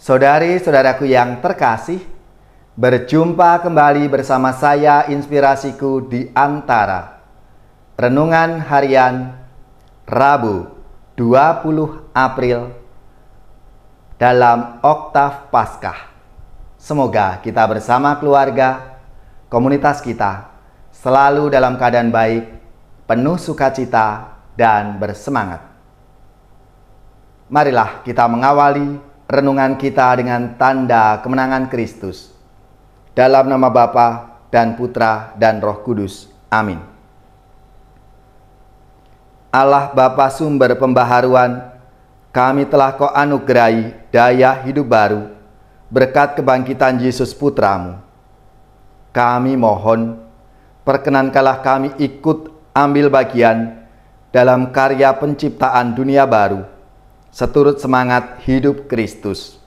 Saudari-saudaraku yang terkasih, berjumpa kembali bersama saya Inspirasiku di Antara. Renungan harian Rabu 20 April dalam Oktav Paskah. Semoga kita bersama keluarga, komunitas kita, selalu dalam keadaan baik, penuh sukacita, dan bersemangat. Marilah kita mengawali renungan kita dengan tanda kemenangan Kristus. Dalam nama Bapa dan Putra dan Roh Kudus. Amin. Allah Bapa sumber pembaharuan, kami telah kau anugerahi daya hidup baru berkat kebangkitan Yesus Putramu. Kami mohon, perkenankanlah kami ikut ambil bagian dalam karya penciptaan dunia baru seturut semangat hidup Kristus.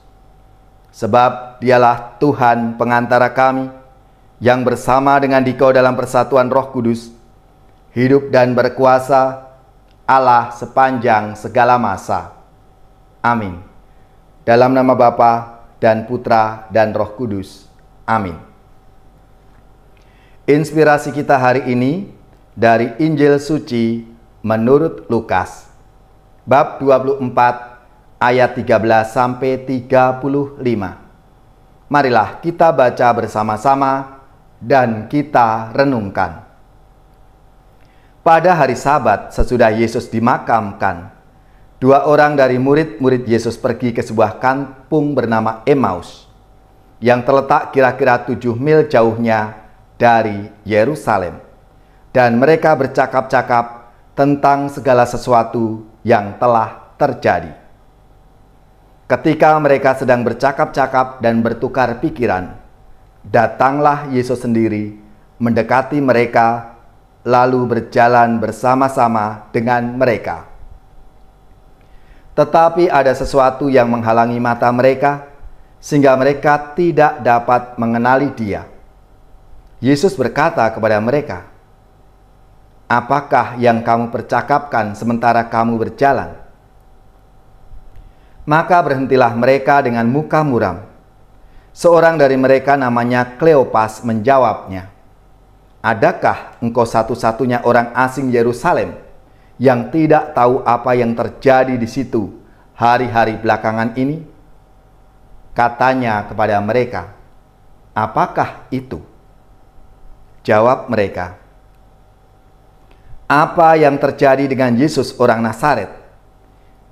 Sebab dialah Tuhan pengantara kami yang bersama dengan Dikau dalam persatuan Roh Kudus hidup dan berkuasa Allah sepanjang segala masa. Amin. Dalam nama Bapa dan Putra dan Roh Kudus. Amin. Inspirasi kita hari ini dari Injil Suci menurut Lukas bab 24 ayat 13 sampai 35. Marilah kita baca bersama-sama dan kita renungkan. Pada hari Sabat sesudah Yesus dimakamkan, dua orang dari murid-murid Yesus pergi ke sebuah kampung bernama Emmaus yang terletak kira-kira tujuh mil jauhnya dari Yerusalem. Dan mereka bercakap-cakap tentang segala sesuatu yang telah terjadi. Ketika mereka sedang bercakap-cakap dan bertukar pikiran, datanglah Yesus sendiri mendekati mereka, lalu berjalan bersama-sama dengan mereka. Tetapi ada sesuatu yang menghalangi mata mereka, sehingga mereka tidak dapat mengenali Dia. Yesus berkata kepada mereka, Apakah yang kamu percakapkan sementara kamu berjalan? Maka berhentilah mereka dengan muka muram. Seorang dari mereka namanya Kleopas menjawabnya, Adakah engkau satu-satunya orang asing Yerusalem yang tidak tahu apa yang terjadi di situ hari-hari belakangan ini? Katanya kepada mereka, Apakah itu? Jawab mereka, apa yang terjadi dengan Yesus orang Nasaret?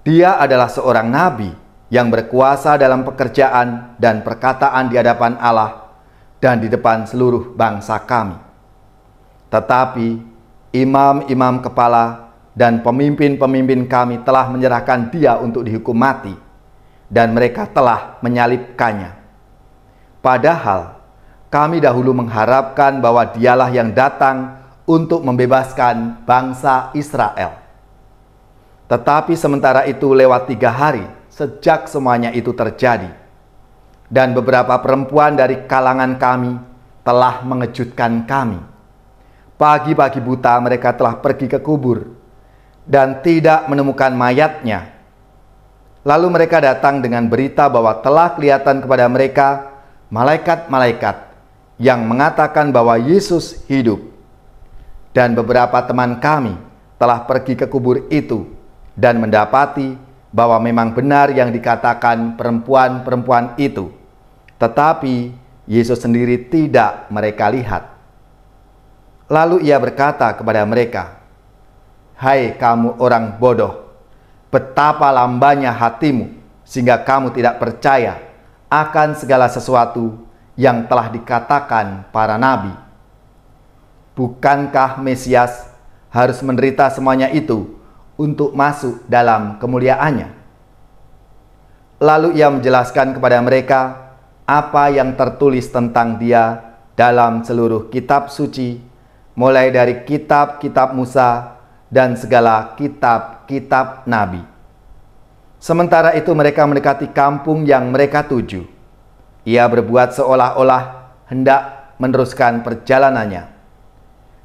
Dia adalah seorang nabi yang berkuasa dalam pekerjaan dan perkataan di hadapan Allah dan di depan seluruh bangsa kami. Tetapi imam-imam kepala dan pemimpin-pemimpin kami telah menyerahkan dia untuk dihukum mati dan mereka telah menyalibkannya. Padahal kami dahulu mengharapkan bahwa dialah yang datang untuk membebaskan bangsa Israel. Tetapi sementara itu lewat tiga hari sejak semuanya itu terjadi. Dan beberapa perempuan dari kalangan kami telah mengejutkan kami. Pagi-pagi buta mereka telah pergi ke kubur dan tidak menemukan mayatnya. Lalu mereka datang dengan berita bahwa telah kelihatan kepada mereka malaikat-malaikat yang mengatakan bahwa Yesus hidup dan beberapa teman kami telah pergi ke kubur itu dan mendapati bahwa memang benar yang dikatakan perempuan-perempuan itu. Tetapi Yesus sendiri tidak mereka lihat. Lalu ia berkata kepada mereka, Hai kamu orang bodoh, betapa lambannya hatimu sehingga kamu tidak percaya akan segala sesuatu yang telah dikatakan para nabi Bukankah Mesias harus menderita semuanya itu untuk masuk dalam kemuliaannya? Lalu ia menjelaskan kepada mereka apa yang tertulis tentang dia dalam seluruh kitab suci, mulai dari kitab-kitab Musa dan segala kitab-kitab nabi. Sementara itu mereka mendekati kampung yang mereka tuju. Ia berbuat seolah-olah hendak meneruskan perjalanannya.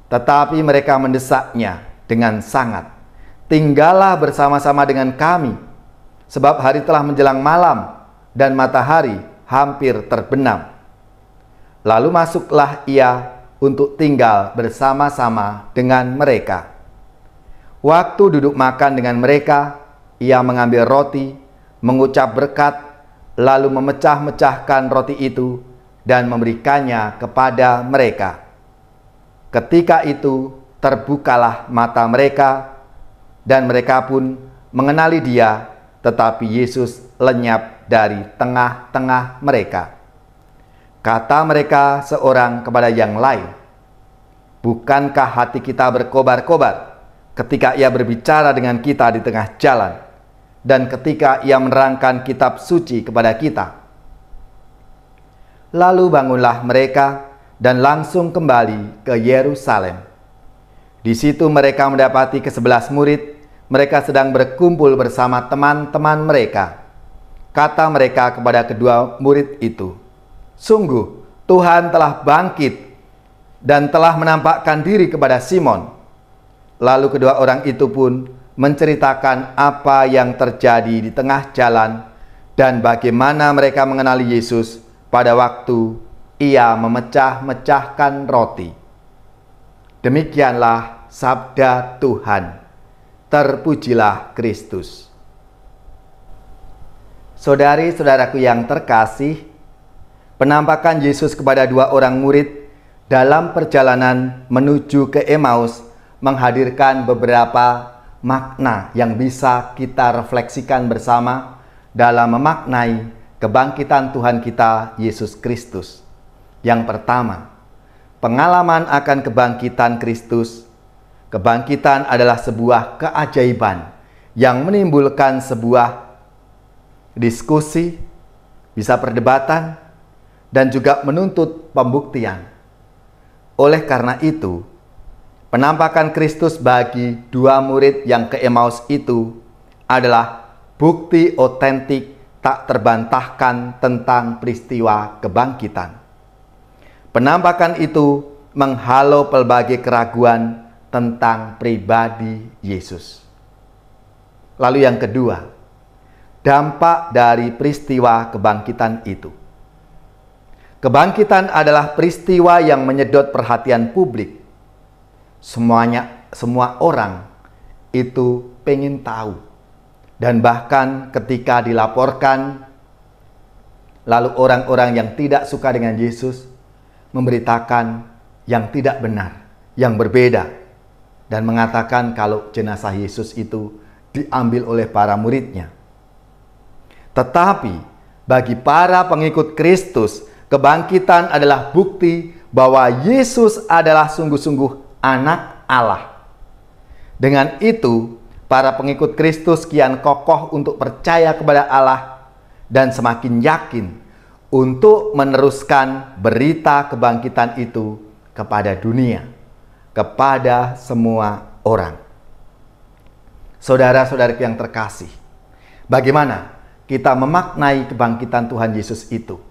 Tetapi mereka mendesaknya dengan sangat. Tinggallah bersama-sama dengan kami, sebab hari telah menjelang malam dan matahari hampir terbenam. Lalu masuklah ia untuk tinggal bersama-sama dengan mereka. Waktu duduk makan dengan mereka, ia mengambil roti, mengucap berkat, lalu memecah-mecahkan roti itu dan memberikannya kepada mereka. Ketika itu terbukalah mata mereka dan mereka pun mengenali dia, tetapi Yesus lenyap dari tengah-tengah mereka. Kata mereka seorang kepada yang lain, "Bukankah hati kita berkobar-kobar ketika ia berbicara dengan kita di tengah jalan dan ketika ia menerangkan kitab suci kepada kita?" Lalu bangunlah mereka dan langsung kembali ke Yerusalem. Di situ mereka mendapati kesebelas murid, mereka sedang berkumpul bersama teman-teman mereka. Kata mereka kepada kedua murid itu, Sungguh, Tuhan telah bangkit dan telah menampakkan diri kepada Simon. Lalu kedua orang itu pun menceritakan apa yang terjadi di tengah jalan dan bagaimana mereka mengenali Yesus pada waktu ia memecah-mecahkan roti. Demikianlah sabda Tuhan. Terpujilah Kristus. Saudari-saudaraku yang terkasih, penampakan Yesus kepada dua orang murid dalam perjalanan menuju ke Emmaus menghadirkan beberapa makna yang bisa kita refleksikan bersama dalam memaknai kebangkitan Tuhan kita Yesus Kristus. Yang pertama, pengalaman akan kebangkitan Kristus. Kebangkitan adalah sebuah keajaiban yang menimbulkan sebuah diskusi, bisa perdebatan, dan juga menuntut pembuktian. Oleh karena itu, penampakan Kristus bagi dua murid yang ke Emmaus itu adalah bukti otentik tak terbantahkan tentang peristiwa kebangkitan. Penampakan itu menghalau pelbagai keraguan tentang pribadi Yesus. Lalu yang kedua, dampak dari peristiwa kebangkitan itu. Kebangkitan adalah peristiwa yang menyedot perhatian publik. Semuanya, semua orang itu pengen tahu. Dan bahkan ketika dilaporkan, lalu orang-orang yang tidak suka dengan Yesus memberitakan yang tidak benar, yang berbeda, dan mengatakan kalau jenazah Yesus itu diambil oleh para muridnya. Tetapi bagi para pengikut Kristus, kebangkitan adalah bukti bahwa Yesus adalah sungguh-sungguh Anak Allah. Dengan itu, para pengikut Kristus kian kokoh untuk percaya kepada Allah dan semakin yakin untuk meneruskan berita kebangkitan itu kepada dunia, kepada semua orang. saudara saudara yang terkasih, bagaimana kita memaknai kebangkitan Tuhan Yesus itu?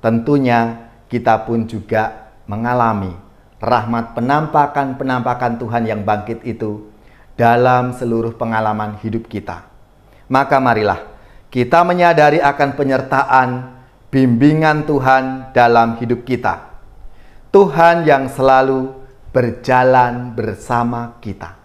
Tentunya kita pun juga mengalami rahmat penampakan-penampakan Tuhan yang bangkit itu dalam seluruh pengalaman hidup kita. Maka marilah kita menyadari akan penyertaan bimbingan Tuhan dalam hidup kita. Tuhan yang selalu berjalan bersama kita.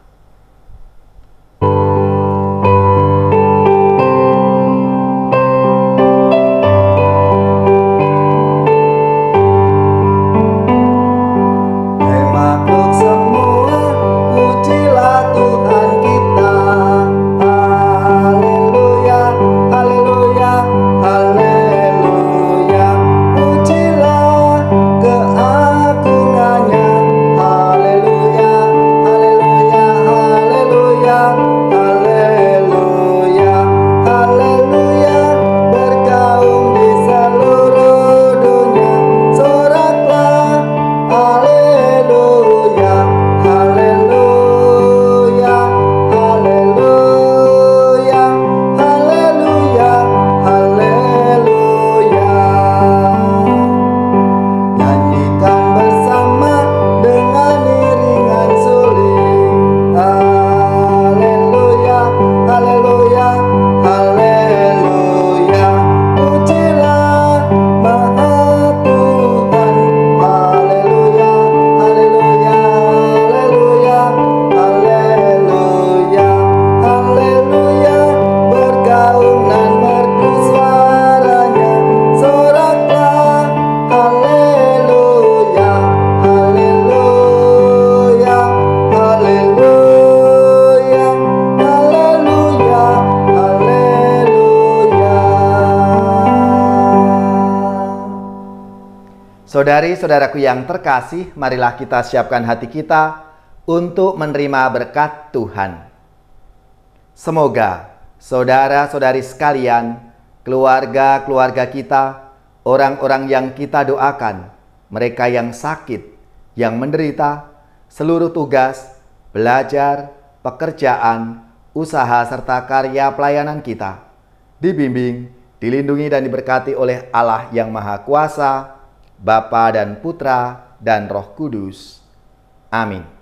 Saudari-saudaraku yang terkasih, marilah kita siapkan hati kita untuk menerima berkat Tuhan. Semoga saudara-saudari sekalian, keluarga-keluarga kita, orang-orang yang kita doakan, mereka yang sakit, yang menderita, seluruh tugas, belajar, pekerjaan, usaha, serta karya pelayanan kita, dibimbing, dilindungi, dan diberkati oleh Allah yang Maha Kuasa, Bapa dan Putra dan Roh Kudus. Amin.